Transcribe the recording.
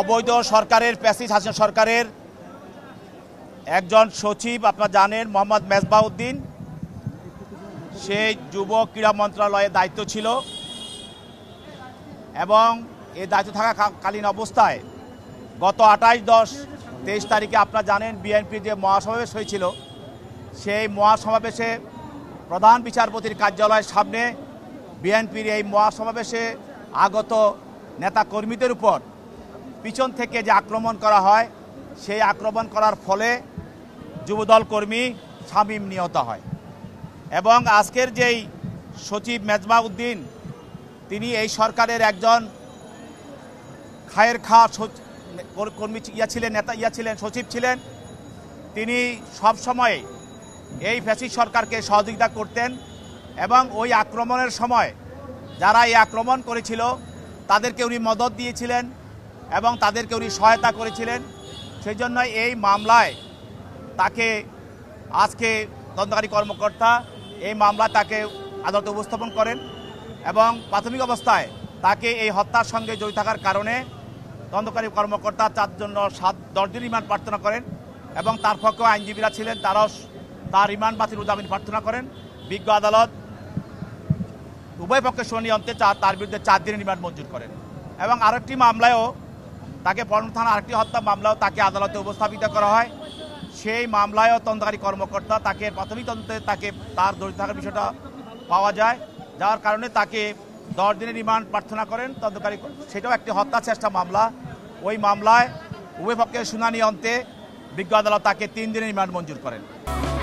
অবৈধ সরকারের প্যাসি হাসিনা সরকারের একজন সচিব আপনারা জানেন মোহাম্মদ মেজবাউদ্দিন সে যুব ক্রীড়া মন্ত্রণালয়ের দায়িত্ব ছিল এবং এ দায়িত্ব থাকা কালীন অবস্থায় গত আঠাশ দশ তেইশ তারিখে আপনার জানেন বিএনপি যে মহাসমাবেশ হয়েছিল সেই মহাসমাবেশে প্রধান বিচারপতির কার্যালয়ের সামনে বিএনপির এই মহাসমাবেশে আগত নেতাকর্মীদের উপর পিছন থেকে যে আক্রমণ করা হয় সেই আক্রমণ করার ফলে যুবদল কর্মী শামীম নিহত হয় এবং আজকের যেই সচিব মেজমা উদ্দিন তিনি এই সরকারের একজন খায়ের খা কর্মী ইয়া ছিলেন নেতা ইয়া ছিলেন সচিব ছিলেন তিনি সব সময় এই ফ্যাসিস্ট সরকারকে সহযোগিতা করতেন এবং ওই আক্রমণের সময় যারা এই আক্রমণ করেছিল তাদেরকে উনি মদত দিয়েছিলেন এবং তাদেরকে উনি সহায়তা করেছিলেন সেই জন্য এই মামলায় তাকে আজকে তদন্তকারী কর্মকর্তা এই মামলা তাকে আদালতে উপস্থাপন করেন এবং প্রাথমিক অবস্থায় তাকে এই হত্যার সঙ্গে জড়িত থাকার কারণে তদন্তকারী কর্মকর্তা তার জন্য সাত দিন রিমান্ড প্রার্থনা করেন এবং তার পক্ষেও আইনজীবীরা ছিলেন তারা তার রিমান্ড বাতিল জামিন প্রার্থনা করেন বিজ্ঞ আদালত উভয় পক্ষের শুনানি অন্তে তার বিরুদ্ধে চার দিনের রিমান্ড মঞ্জুর করেন এবং আরেকটি মামলায়ও তাকে পল্টন থানার আরেকটি হত্যা মামলাও তাকে আদালতে উপস্থাপিত করা হয় সেই মামলায়ও তদন্তকারী কর্মকর্তা তাকে প্রাথমিক তদন্তে তাকে তার দড়িত থাকার বিষয়টা পাওয়া যায় যার কারণে তাকে দশ দিনের রিমান্ড প্রার্থনা করেন তদন্তকারী সেটাও একটি হত্যা চেষ্টা মামলা ওই মামলায় উভয় পক্ষের শুনানি অন্তে বিজ্ঞ আদালত তাকে তিন দিনের রিমান্ড মঞ্জুর করেন